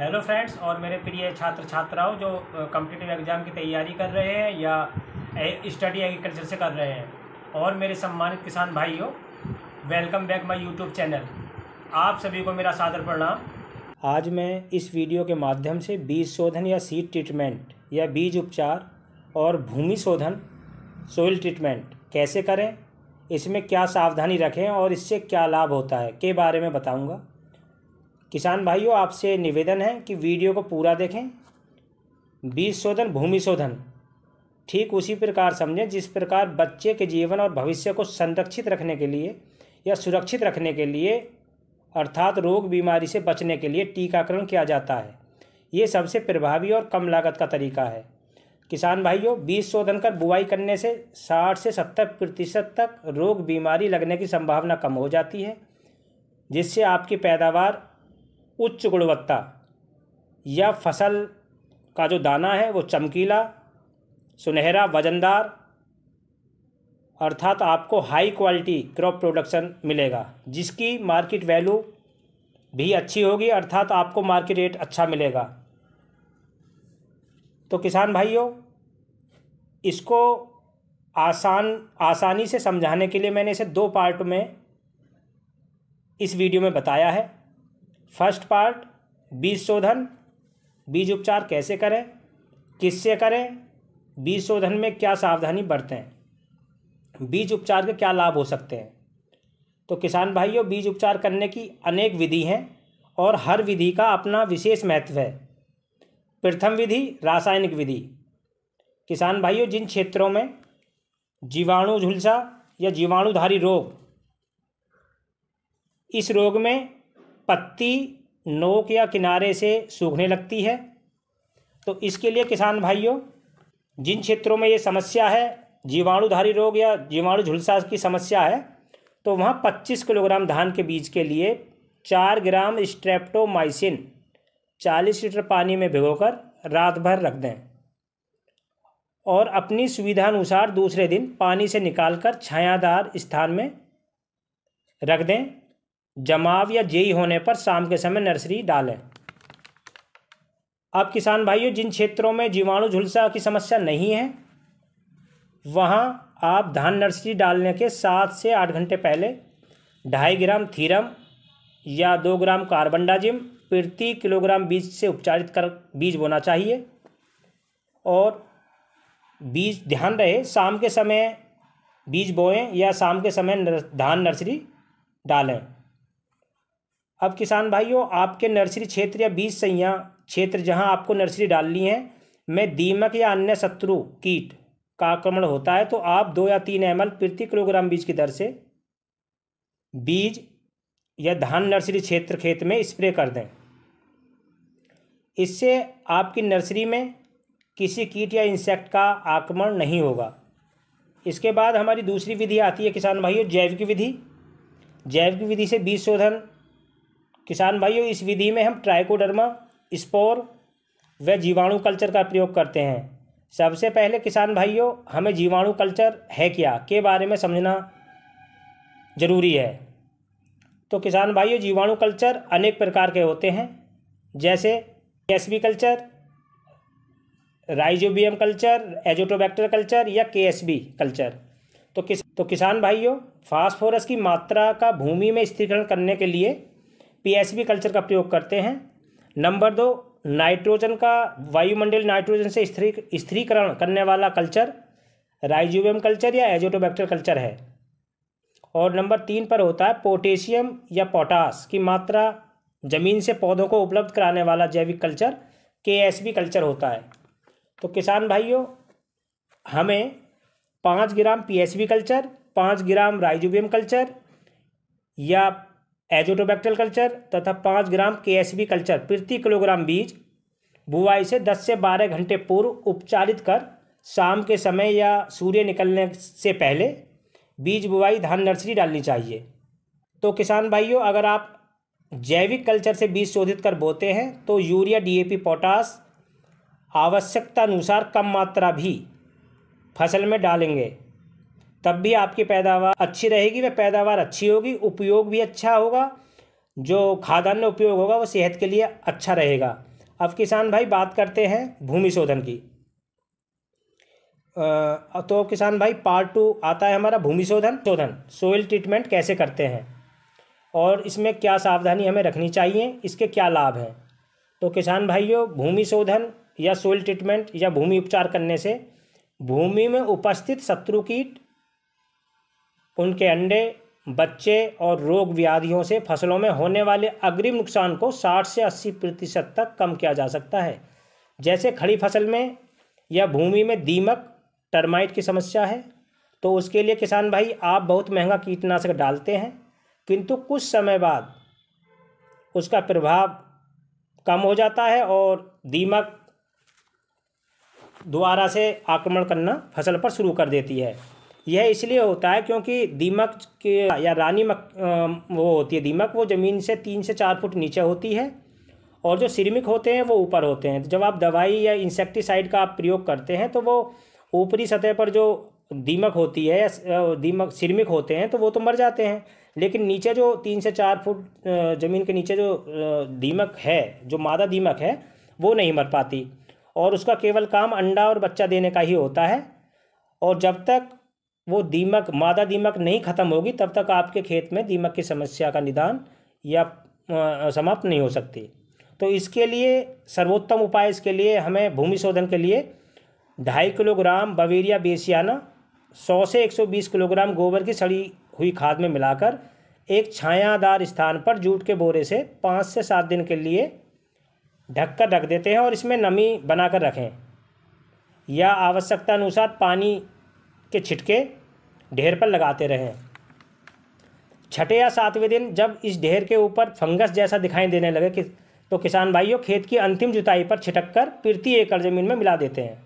hello friends और मेरे प्रिय छात्र छात्राओं जो कम्पिटेटिव एग्ज़ाम की तैयारी कर रहे हैं या स्टडी एग्रीकल्चर से कर रहे हैं और मेरे सम्मानित किसान भाइयों welcome back my YouTube channel आप सभी को मेरा सादर प्रणाम आज मैं इस वीडियो के माध्यम से बीज शोधन या सीड ट्रीटमेंट या बीज उपचार और भूमि शोधन सोइल ट्रीटमेंट कैसे करें इसमें क्या सावधानी रखें और इससे क्या लाभ होता है के बारे में बताऊँगा किसान भाइयों आपसे निवेदन है कि वीडियो को पूरा देखें बीज शोधन भूमि शोधन ठीक उसी प्रकार समझें जिस प्रकार बच्चे के जीवन और भविष्य को संरक्षित रखने के लिए या सुरक्षित रखने के लिए अर्थात रोग बीमारी से बचने के लिए टीकाकरण किया जाता है ये सबसे प्रभावी और कम लागत का तरीका है किसान भाइयों बीज शोधन कर बुआई करने से 60 से 70 प्रतिशत तक रोग बीमारी लगने की संभावना कम हो जाती है जिससे आपकी पैदावार उच्च गुणवत्ता या फसल का जो दाना है वो चमकीला सुनहरा वजनदार अर्थात आपको हाई क्वालिटी क्रॉप प्रोडक्शन मिलेगा जिसकी मार्केट वैल्यू भी अच्छी होगी अर्थात आपको मार्केट रेट अच्छा मिलेगा तो किसान भाइयों इसको आसान आसानी से समझाने के लिए मैंने इसे दो पार्ट में इस वीडियो में बताया है फर्स्ट पार्ट बीज शोधन बीज उपचार कैसे करें किससे करें बीज शोधन में क्या सावधानी बरतें बीज उपचार के क्या लाभ हो सकते हैं तो किसान भाइयों बीज उपचार करने की अनेक विधि हैं और हर विधि का अपना विशेष महत्व है प्रथम विधि रासायनिक विधि किसान भाइयों जिन क्षेत्रों में जीवाणु झुलसा या जीवाणुधारी रोग इस रोग में पत्ती नोक या किनारे से सूखने लगती है तो इसके लिए किसान भाइयों जिन क्षेत्रों में ये समस्या है जीवाणुधारी रोग या जीवाणु झुलसा की समस्या है तो वहाँ 25 किलोग्राम धान के बीज के लिए चार ग्राम स्ट्रेप्टोमाइसिन 40 लीटर पानी में भिगोकर रात भर रख दें और अपनी सुविधानुसार दूसरे दिन पानी से निकालकर छायादार स्थान में रख दें जमाव या जेई होने पर शाम के समय नर्सरी डालें अब किसान भाइयों जिन क्षेत्रों में जीवाणु झुलसा की समस्या नहीं है वहाँ आप धान नर्सरी डालने के सात से आठ घंटे पहले ढाई ग्राम थीरम या दो ग्राम कार्बन डाजिम प्रति किलोग्राम बीज से उपचारित कर बीज बोना चाहिए और बीज ध्यान रहे शाम के समय बीज बोएं या शाम के समय धान नर्सरी डालें अब किसान भाइयों आपके नर्सरी क्षेत्र या बीज संया क्षेत्र जहां आपको नर्सरी डालनी है में दीमक या अन्य शत्रु कीट का आक्रमण होता है तो आप दो या तीन एम प्रति किलोग्राम बीज की दर से बीज या धान नर्सरी क्षेत्र खेत में स्प्रे कर दें इससे आपकी नर्सरी में किसी कीट या इंसेक्ट का आक्रमण नहीं होगा इसके बाद हमारी दूसरी विधि आती है किसान भाइयों जैविक विधि जैविक विधि से बीज शोधन किसान भाइयों इस विधि में हम ट्राइकोडर्मा स्पोर व जीवाणु कल्चर का प्रयोग करते हैं सबसे पहले किसान भाइयों हमें जीवाणु कल्चर है क्या के बारे में समझना ज़रूरी है तो किसान भाइयों जीवाणु कल्चर अनेक प्रकार के होते हैं जैसे S culture rhizobium culture azotobacter culture या के कल्चर तो किस तो किसान भाइयों फास्फोरस की मात्रा का भूमि में स्थिरण करने के लिए पी कल्चर का प्रयोग करते हैं नंबर दो नाइट्रोजन का वायुमंडल नाइट्रोजन से स्थिरी स्थिरीकरण करने वाला कल्चर राइजोबियम कल्चर या एजोटोबैक्टर कल्चर है और नंबर तीन पर होता है पोटेशियम या पोटास की मात्रा ज़मीन से पौधों को उपलब्ध कराने वाला जैविक कल्चर के कल्चर होता है तो किसान भाइयों हमें पाँच ग्राम पी कल्चर पाँच ग्राम राइजोबियम कल्चर या एजोटोबैक्टल कल्चर तथा पाँच ग्राम के कल्चर प्रति किलोग्राम बीज बुआई से दस से बारह घंटे पूर्व उपचारित कर शाम के समय या सूर्य निकलने से पहले बीज बुआई धान नर्सरी डालनी चाहिए तो किसान भाइयों अगर आप जैविक कल्चर से बीज शोधित कर बोते हैं तो यूरिया डीएपी पोटास आवश्यकता अनुसार कम मात्रा भी फसल में डालेंगे तब भी आपकी पैदावार अच्छी रहेगी वह पैदावार अच्छी होगी उपयोग भी अच्छा होगा जो खाद्यान्न उपयोग होगा वो सेहत के लिए अच्छा रहेगा अब किसान भाई बात करते हैं भूमि शोधन की तो किसान भाई पार्ट टू आता है हमारा भूमि शोधन शोधन सोइल ट्रीटमेंट कैसे करते हैं और इसमें क्या सावधानी हमें रखनी चाहिए इसके क्या लाभ हैं तो किसान भाइयों भूमि शोधन या सोइल ट्रीटमेंट या भूमि उपचार करने से भूमि में उपस्थित शत्रु कीट उनके अंडे बच्चे और रोग व्याधियों से फसलों में होने वाले अग्रिम नुकसान को 60 से 80 प्रतिशत तक कम किया जा सकता है जैसे खड़ी फसल में या भूमि में दीमक टर्माइट की समस्या है तो उसके लिए किसान भाई आप बहुत महंगा कीटनाशक डालते हैं किंतु कुछ समय बाद उसका प्रभाव कम हो जाता है और दीमक दोबारा से आक्रमण करना फसल पर शुरू कर देती है यह इसलिए होता है क्योंकि दीमक के या रानी मक वो होती है दीमक वो ज़मीन से तीन से चार फुट नीचे होती है और जो सिरमिक होते हैं वो ऊपर होते हैं जब आप दवाई या इंसेक्टिसाइड का आप प्रयोग करते हैं तो वो ऊपरी सतह पर जो दीमक होती है या दीमक सिरमिक होते हैं तो वो तो मर जाते हैं लेकिन नीचे जो तीन से चार फुट ज़मीन के नीचे जो दीमक है जो मादा दीमक है वो नहीं मर पाती और उसका केवल काम अंडा और बच्चा देने का ही होता है और जब तक वो दीमक मादा दीमक नहीं ख़त्म होगी तब तक आपके खेत में दीमक की समस्या का निदान या समाप्त नहीं हो सकती तो इसके लिए सर्वोत्तम उपाय इसके लिए हमें भूमि शोधन के लिए ढाई किलोग्राम बवेरिया बेसियाना सौ से एक सौ बीस किलोग्राम गोबर की सड़ी हुई खाद में मिलाकर एक छायादार स्थान पर जूट के बोरे से पाँच से सात दिन के लिए ढककर रख देते हैं और इसमें नमी बनाकर रखें या आवश्यकता अनुसार पानी के छिटके ढेर पर लगाते रहें छठे या सातवें दिन जब इस ढेर के ऊपर फंगस जैसा दिखाई देने लगे कि तो किसान भाइयों खेत की अंतिम जुताई पर छिटक कर प्रति एकड़ ज़मीन में मिला देते हैं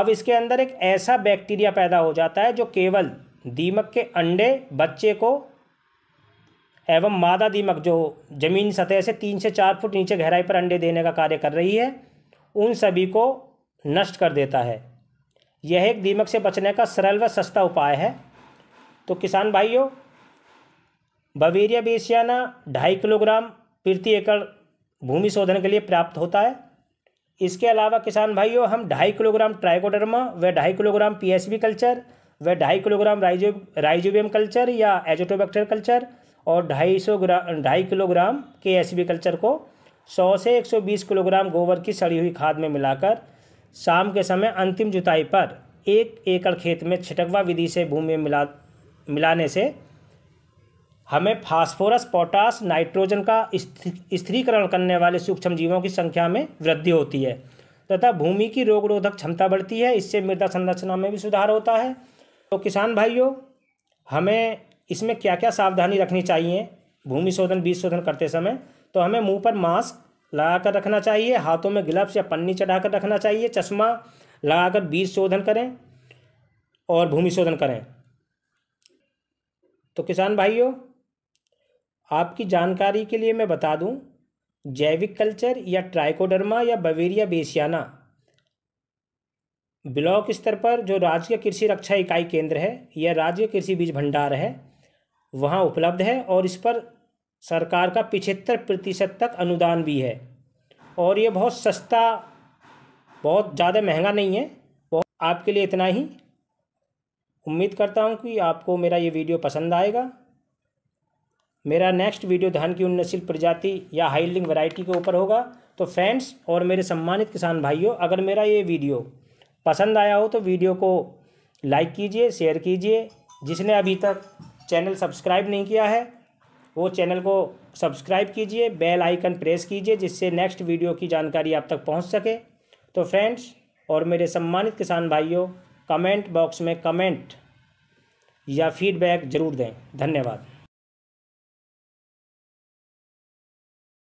अब इसके अंदर एक ऐसा बैक्टीरिया पैदा हो जाता है जो केवल दीमक के अंडे बच्चे को एवं मादा दीमक जो ज़मीन सतह से तीन से चार फुट नीचे गहराई पर अंडे देने का कार्य कर रही है उन सभी को नष्ट कर देता है यह एक दीमक से बचने का सरल व सस्ता उपाय है तो किसान भाइयों बवेरिया बेसियाना ढाई किलोग्राम प्रति एकड़ भूमि शोधन के लिए प्राप्त होता है इसके अलावा किसान भाइयों हम ढाई किलोग्राम ट्राइकोडर्मा व ढाई किलोग्राम पीएसबी कल्चर व ढाई किलोग्राम राइजो राइजोबियम कल्चर या एजोटोबैक्टर कल्चर और ढाई सौ ग्राम ढाई किलोग्राम के एस बी कल्चर को सौ से एक सौ बीस किलोग्राम गोबर की सड़ी हुई खाद में मिलाकर शाम के समय अंतिम जुताई पर एक एकड़ खेत में छिटकवा विधि से भूमि मिला मिलाने से हमें फास्फोरस पोटास नाइट्रोजन का स्थिरीकरण करने वाले सूक्ष्म जीवों की संख्या में वृद्धि होती है तथा भूमि की रोग रोधक क्षमता बढ़ती है इससे मृदा संरचना में भी सुधार होता है तो किसान भाइयों हमें इसमें क्या क्या सावधानी रखनी चाहिए भूमि शोधन बीज शोधन करते समय तो हमें मुंह पर मास्क लगाकर रखना चाहिए हाथों में ग्लव्स या पन्नी चढ़ाकर रखना चाहिए चश्मा लगाकर बीज शोधन करें और भूमि शोधन करें तो किसान भाइयों आपकी जानकारी के लिए मैं बता दूं जैविक कल्चर या ट्राइकोडर्मा या बवेरिया बेसियाना ब्लॉक स्तर पर जो राज्य कृषि रक्षा इकाई केंद्र है या राज्य कृषि बीज भंडार है वहाँ उपलब्ध है और इस पर सरकार का पिछहत्तर प्रतिशत तक अनुदान भी है और ये बहुत सस्ता बहुत ज़्यादा महंगा नहीं है आपके लिए इतना ही उम्मीद करता हूँ कि आपको मेरा ये वीडियो पसंद आएगा मेरा नेक्स्ट वीडियो धान की उन्नतशील प्रजाति या हाइलिंग वैरायटी के ऊपर होगा तो फ्रेंड्स और मेरे सम्मानित किसान भाइयों अगर मेरा ये वीडियो पसंद आया हो तो वीडियो को लाइक कीजिए शेयर कीजिए जिसने अभी तक चैनल सब्सक्राइब नहीं किया है वो चैनल को सब्सक्राइब कीजिए बेल आइकन प्रेस कीजिए जिससे नेक्स्ट वीडियो की जानकारी आप तक पहुंच सके तो फ्रेंड्स और मेरे सम्मानित किसान भाइयों कमेंट बॉक्स में कमेंट या फीडबैक ज़रूर दें धन्यवाद